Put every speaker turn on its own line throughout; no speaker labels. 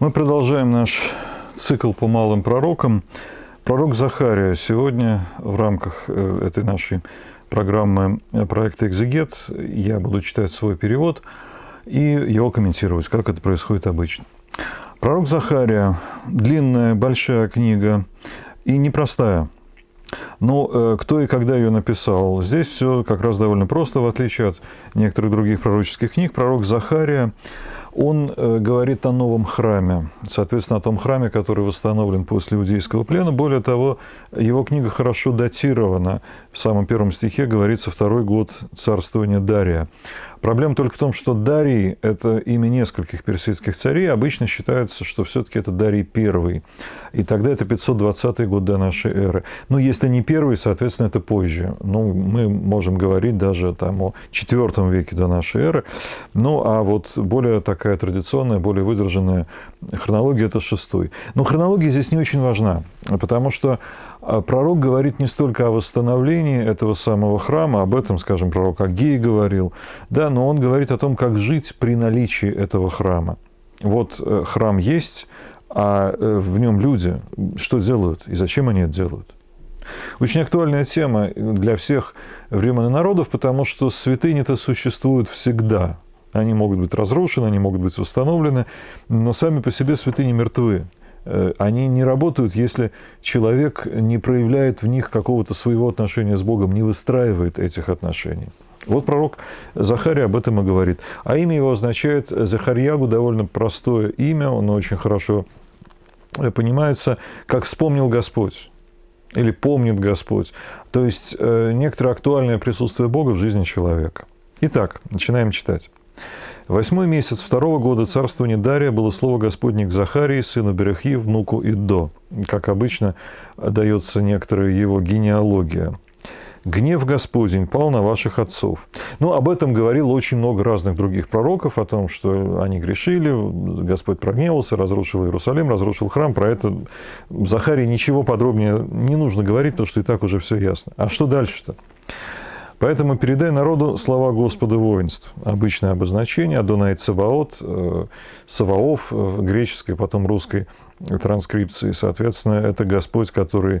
Мы продолжаем наш цикл по малым пророкам. Пророк Захария сегодня в рамках э, этой нашей программы э, проекта «Экзегет» я буду читать свой перевод и его комментировать, как это происходит обычно. Пророк Захария – длинная, большая книга и непростая. Но э, кто и когда ее написал? Здесь все как раз довольно просто, в отличие от некоторых других пророческих книг. Пророк Захария он э, говорит о новом храме, соответственно, о том храме, который восстановлен после иудейского плена. Более того, его книга хорошо датирована. В самом первом стихе говорится второй год царствования Дария. Проблема только в том, что Дарий – это имя нескольких персидских царей. Обычно считается, что все-таки это Дарий первый. И тогда это 520 год до нашей эры. Ну, если не первый, соответственно, это позже. Ну, мы можем говорить даже там, о четвертом веке до нашей эры. Ну, а вот более так такая традиционная, более выдержанная. Хронология – это шестой. Но хронология здесь не очень важна, потому что а, пророк говорит не столько о восстановлении этого самого храма, об этом, скажем, пророк Агей говорил, да, но он говорит о том, как жить при наличии этого храма. Вот э, храм есть, а э, в нем люди что делают и зачем они это делают? Очень актуальная тема для всех времен и народов, потому что святыни-то существуют всегда – они могут быть разрушены, они могут быть восстановлены, но сами по себе святыни мертвы. Э, они не работают, если человек не проявляет в них какого-то своего отношения с Богом, не выстраивает этих отношений. Вот пророк Захария об этом и говорит. А имя его означает Захарьягу, довольно простое имя, оно очень хорошо э, понимается, как «вспомнил Господь» или «помнит Господь». То есть э, некоторое актуальное присутствие Бога в жизни человека. Итак, начинаем читать. Восьмой месяц второго года царствования Дария было слово Господне к Захарии, сыну Берехи, внуку Иддо. Как обычно, дается некоторая его генеалогия. «Гнев Господень пал на ваших отцов». Ну, об этом говорил очень много разных других пророков, о том, что они грешили, Господь прогневался, разрушил Иерусалим, разрушил храм. Про это Захарии ничего подробнее не нужно говорить, потому что и так уже все ясно. А что дальше-то? Поэтому передай народу слова Господа воинств. Обычное обозначение Адонай Цаваот, Саваоф э, в э, греческой, потом русской транскрипции. Соответственно, это Господь, который э,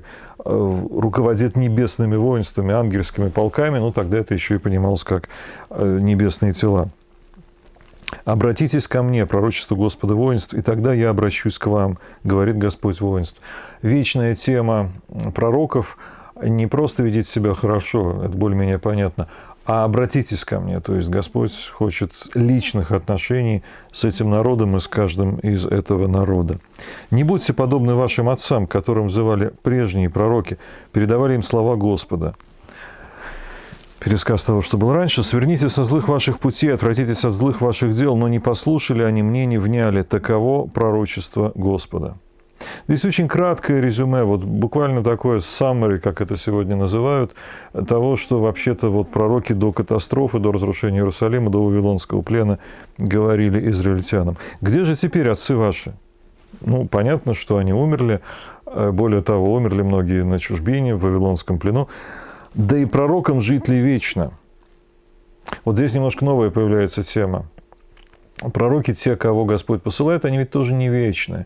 руководит небесными воинствами, ангельскими полками. Ну, тогда это еще и понималось как небесные тела. «Обратитесь ко мне, пророчество Господа воинств, и тогда я обращусь к вам», говорит Господь воинств. Вечная тема пророков – не просто ведите себя хорошо, это более-менее понятно, а обратитесь ко мне. То есть Господь хочет личных отношений с этим народом и с каждым из этого народа. Не будьте подобны вашим отцам, которым взывали прежние пророки, передавали им слова Господа. Пересказ того, что было раньше. «Сверните со злых ваших путей, отвратитесь от злых ваших дел, но не послушали они мне, не вняли. Таково пророчество Господа». Здесь очень краткое резюме, вот буквально такое summary, как это сегодня называют, того, что вообще-то вот пророки до катастрофы, до разрушения Иерусалима, до Вавилонского плена говорили израильтянам. Где же теперь отцы ваши? Ну, понятно, что они умерли, э, более того, умерли многие на чужбине, в Вавилонском плену. Да и пророкам жить ли вечно? Вот здесь немножко новая появляется тема пророки, те, кого Господь посылает, они ведь тоже не вечны.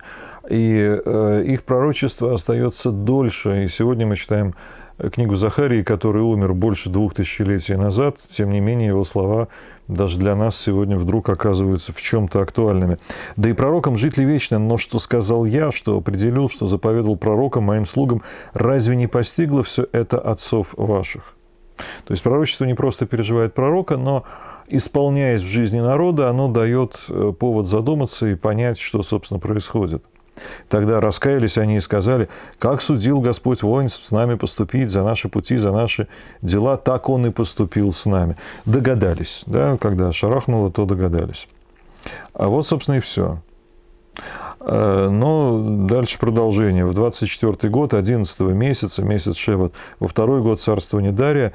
И э, их пророчество остается дольше. И сегодня мы читаем э, книгу Захарии, который умер больше двух тысячелетий назад. Тем не менее, его слова даже для нас сегодня вдруг оказываются в чем-то актуальными. Да и пророкам жить ли вечно, но что сказал я, что определил, что заповедал пророкам, моим слугам, разве не постигло все это отцов ваших? То есть пророчество не просто переживает пророка, но исполняясь в жизни народа, оно дает э, повод задуматься и понять, что, собственно, происходит. Тогда раскаялись они и сказали, как судил Господь воинств с нами поступить за наши пути, за наши дела, так Он и поступил с нами. Догадались, да, когда шарахнуло, то догадались. А вот, собственно, и все. Э, но дальше продолжение. В 24 год, 11 месяца, месяц Шевот, во второй год царствования Дария,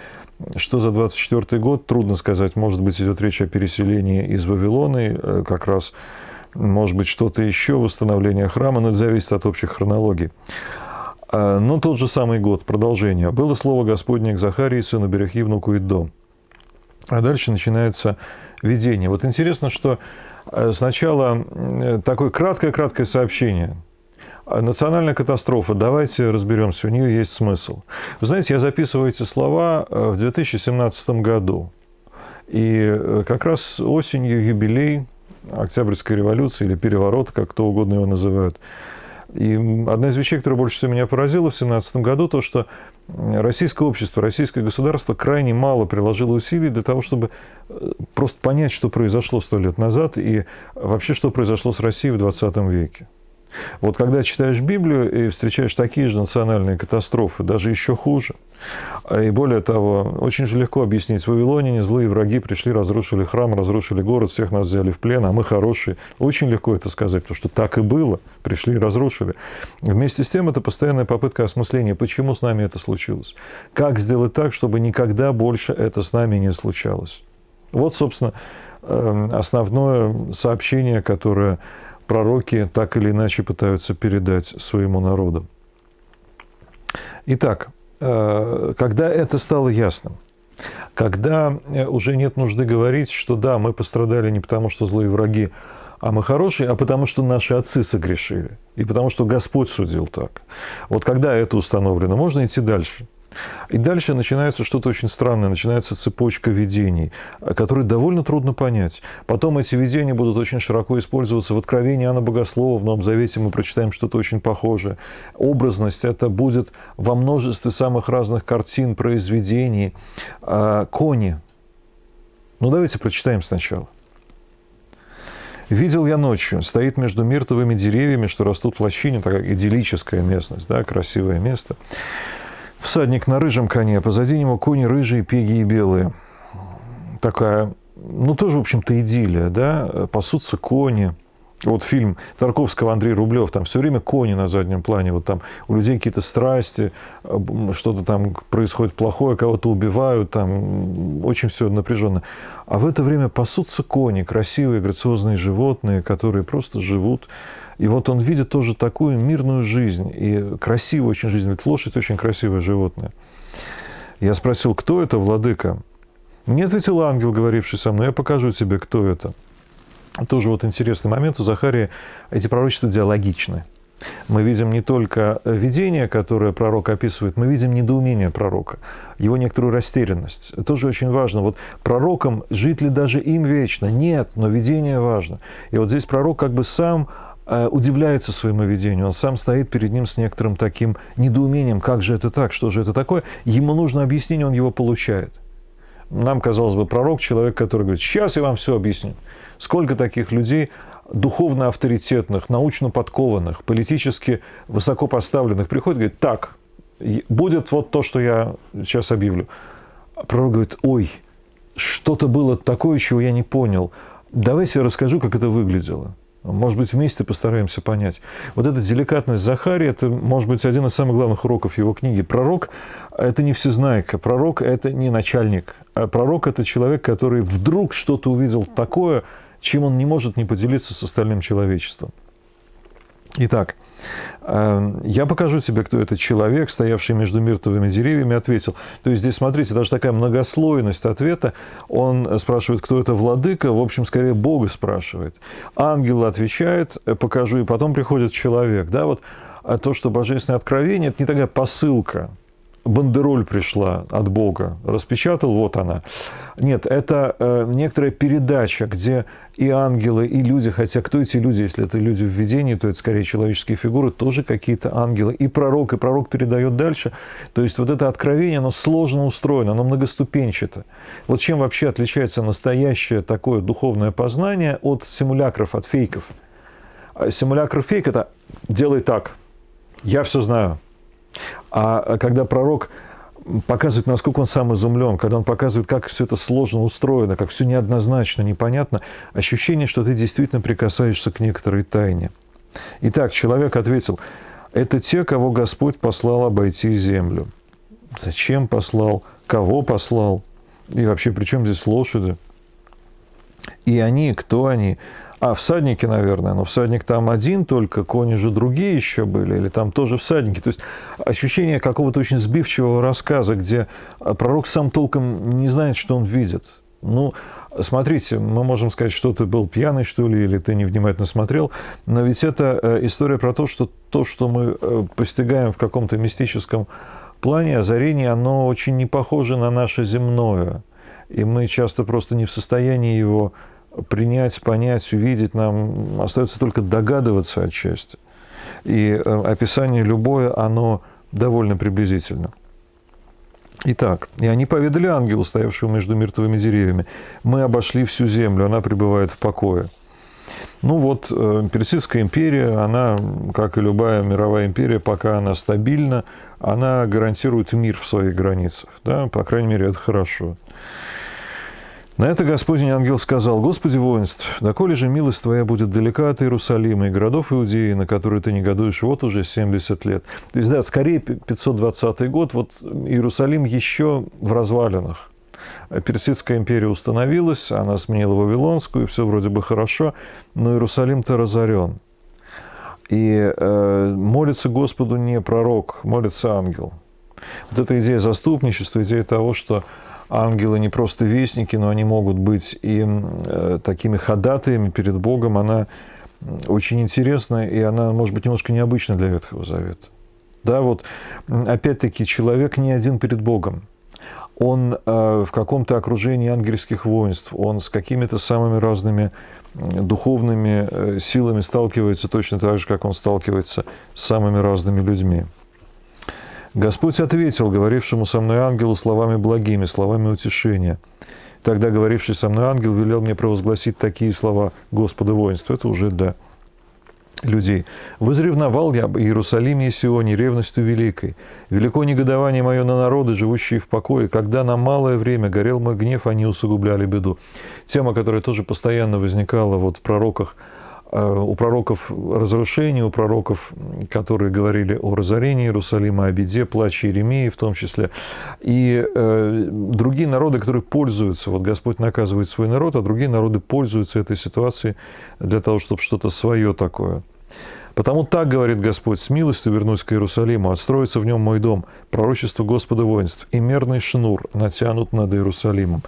что за 24 год, трудно сказать. Может быть, идет речь о переселении из Вавилона, э, как раз, может быть, что-то еще, восстановление храма, но это зависит от общих хронологий. Э, но тот же самый год, продолжение. «Было слово Господне к Захарии, сыну Берехи, внуку Иддо» а дальше начинается видение. Вот интересно, что э, сначала э, такое краткое-краткое сообщение. Национальная катастрофа, давайте разберемся, у нее есть смысл. Вы знаете, я записываю эти слова э, в 2017 году. И как раз осенью юбилей Октябрьской революции или переворот, как кто угодно его называют – и одна из вещей, которая больше всего меня поразила в 2017 году, то, что российское общество, российское государство крайне мало приложило усилий для того, чтобы э, просто понять, что произошло сто лет назад и вообще, что произошло с Россией в 20 веке. Вот когда читаешь Библию и встречаешь такие же национальные катастрофы, даже еще хуже, и более того, очень же легко объяснить, в Вавилоне злые враги пришли, разрушили храм, разрушили город, всех нас взяли в плен, а мы хорошие. Очень легко это сказать, потому что так и было, пришли и разрушили. Вместе с тем это постоянная попытка осмысления, почему с нами это случилось, как сделать так, чтобы никогда больше это с нами не случалось. Вот, собственно, эм, основное сообщение, которое пророки так или иначе пытаются передать своему народу. Итак, э, когда это стало ясным, когда э, уже нет нужды говорить, что да, мы пострадали не потому, что злые враги, а мы хорошие, а потому что наши отцы согрешили, и потому что Господь судил так. Вот когда это установлено, можно идти дальше – и дальше начинается что-то очень странное, начинается цепочка видений, которые довольно трудно понять. Потом эти видения будут очень широко использоваться в Откровении Иоанна Богослова, в Новом Завете мы прочитаем что-то очень похожее. Образность – это будет во множестве самых разных картин, произведений. А, кони. Ну, давайте прочитаем сначала. Видел я ночью, стоит между мертвыми деревьями, что растут в лощине, такая идиллическая местность, да, красивое место. Всадник на рыжем коне, а позади него кони рыжие, пеги и белые. Такая, ну тоже, в общем-то, идиллия, да, пасутся кони. Вот фильм Тарковского Андрей Рублев, там все время кони на заднем плане, вот там у людей какие-то страсти, что-то там происходит плохое, кого-то убивают, там очень все напряженно. А в это время пасутся кони, красивые, грациозные животные, которые просто живут и вот он видит тоже такую мирную жизнь и красивую очень жизнь. Ведь лошадь очень красивое животное. Я спросил, кто это, владыка? Мне ответил ангел, говоривший со мной, я покажу тебе, кто это. Тоже вот интересный момент у Захарии. Эти пророчества диалогичны. Мы видим не только видение, которое пророк описывает, мы видим недоумение пророка, его некоторую растерянность. Это тоже очень важно. Вот пророкам жить ли даже им вечно? Нет, но видение важно. И вот здесь пророк как бы сам Э, удивляется своему видению, он сам стоит перед ним с некоторым таким недоумением, как же это так, что же это такое. Ему нужно объяснение, он его получает. Нам, казалось бы, пророк, человек, который говорит, сейчас я вам все объясню. Сколько таких людей, духовно авторитетных, научно подкованных, политически высоко поставленных, приходит и говорит, так, будет вот то, что я сейчас объявлю. Пророк говорит, ой, что-то было такое, чего я не понял. Давайте я расскажу, как это выглядело. Может быть, вместе постараемся понять. Вот эта деликатность Захария, это, может быть, один из самых главных уроков его книги. Пророк – это не всезнайка, пророк – это не начальник. А пророк – это человек, который вдруг что-то увидел такое, чем он не может не поделиться с остальным человечеством. Итак, Эм, я покажу тебе, кто этот человек, стоявший между мертвыми деревьями, ответил. То есть здесь, смотрите, даже такая многослойность ответа. Он спрашивает, кто это владыка, в общем, скорее Бога спрашивает. Ангел отвечает, «Э, покажу, и потом приходит человек. Да, вот а то, что божественное откровение, это не такая посылка, бандероль пришла от Бога, распечатал, вот она. Нет, это э, некоторая передача, где и ангелы, и люди, хотя кто эти люди, если это люди в видении, то это скорее человеческие фигуры, тоже какие-то ангелы. И пророк, и пророк передает дальше. То есть вот это откровение, оно сложно устроено, оно многоступенчато. Вот чем вообще отличается настоящее такое духовное познание от симулякров, от фейков? Э, симулякр фейк – это «делай так, я все знаю, а, а когда пророк показывает, насколько он сам изумлен, когда он показывает, как все это сложно устроено, как все неоднозначно, непонятно, ощущение, что ты действительно прикасаешься к некоторой тайне. Итак, человек ответил, это те, кого Господь послал обойти землю. Зачем послал? Кого послал? И вообще, при чем здесь лошади? И они, кто они? А, всадники, наверное, но ну, всадник там один только, кони же другие еще были, или там тоже всадники. То есть ощущение какого-то очень сбивчивого рассказа, где а, пророк сам толком не знает, что он видит. Ну, смотрите, мы можем сказать, что ты был пьяный, что ли, или ты невнимательно смотрел, но ведь это э, история про то, что то, что мы э, постигаем в каком-то мистическом плане озарение, оно очень не похоже на наше земное, и мы часто просто не в состоянии его принять, понять, увидеть нам остается только догадываться отчасти. И э, описание любое, оно довольно приблизительно. Итак, и они поведали ангелу, стоявшему между мертвыми деревьями, мы обошли всю землю, она пребывает в покое. Ну вот, э, Персидская империя, она, как и любая мировая империя, пока она стабильна, она гарантирует мир в своих границах. Да? По крайней мере, это хорошо. На это Господень ангел сказал, «Господи воинств, доколе же милость Твоя будет далека от Иерусалима и городов Иудеи, на которые Ты негодуешь вот уже 70 лет». То есть, да, скорее 520 год, вот Иерусалим еще в развалинах. Персидская империя установилась, она сменила Вавилонскую, и все вроде бы хорошо, но Иерусалим-то разорен. И э, молится Господу не пророк, молится ангел – вот эта идея заступничества, идея того, что ангелы не просто вестники, но они могут быть и э, такими ходатаями перед Богом, она очень интересна, и она, может быть, немножко необычна для Ветхого Завета. Да, вот опять-таки человек не один перед Богом. Он э, в каком-то окружении ангельских воинств, он с какими-то самыми разными духовными э, силами сталкивается точно так же, как он сталкивается с самыми разными людьми. Господь ответил говорившему со мной ангелу словами благими, словами утешения. Тогда говоривший со мной ангел велел мне провозгласить такие слова Господа воинства. Это уже да людей. Возревновал я об Иерусалиме и Сионе ревностью великой. Велико негодование мое на народы, живущие в покое, когда на малое время горел мой гнев, они усугубляли беду. Тема, которая тоже постоянно возникала вот в пророках Э, у пророков разрушения, у пророков, которые говорили о разорении Иерусалима, о беде, плаче Иеремии, в том числе, и э, другие народы, которые пользуются, вот Господь наказывает свой народ, а другие народы пользуются этой ситуацией для того, чтобы что-то свое такое. Потому так говорит Господь, с милостью вернусь к Иерусалиму, отстроится в нем мой дом, пророчество Господа воинств, и мерный шнур натянут над Иерусалимом.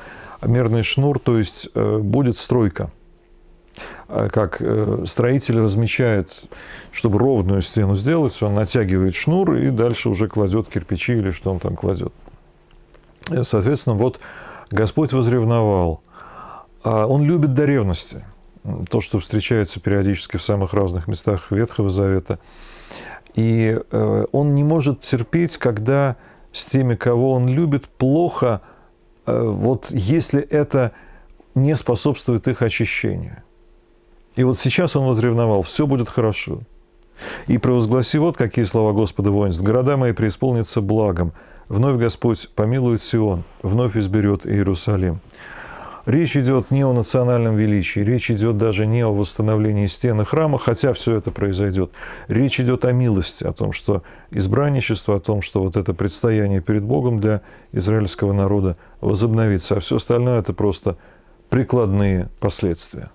Мерный шнур, то есть э, будет стройка – а как э, строитель размечает, чтобы ровную стену сделать, он натягивает шнур и дальше уже кладет кирпичи или что он там кладет. Э, соответственно, вот Господь возревновал. А он любит до ревности. То, что встречается периодически в самых разных местах Ветхого Завета. И э, он не может терпеть, когда с теми, кого он любит, плохо, вот если это не способствует их очищению – и вот сейчас он возревновал, все будет хорошо. И провозгласи вот какие слова Господа воинств. Города мои преисполнятся благом. Вновь Господь помилует Сион, вновь изберет Иерусалим. Речь идет не о национальном величии, речь идет даже не о восстановлении стен храма, хотя все это произойдет. Речь идет о милости, о том, что избранничество, о том, что вот это предстояние перед Богом для израильского народа возобновится, а все остальное это просто прикладные последствия.